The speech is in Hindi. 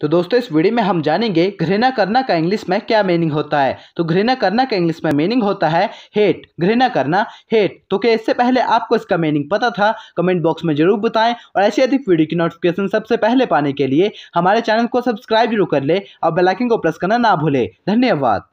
तो दोस्तों इस वीडियो में हम जानेंगे घृणा करना का इंग्लिश में क्या मीनिंग होता है तो घृणा करना का इंग्लिश में मीनिंग होता है हेट घृणा करना हेट तो क्या इससे पहले आपको इसका मीनिंग पता था कमेंट बॉक्स में जरूर बताएं और ऐसी अधिक वीडियो की नोटिफिकेशन सबसे पहले पाने के लिए हमारे चैनल को सब्सक्राइब जरूर कर ले और बेलाइकिन को प्रेस करना ना भूले धन्यवाद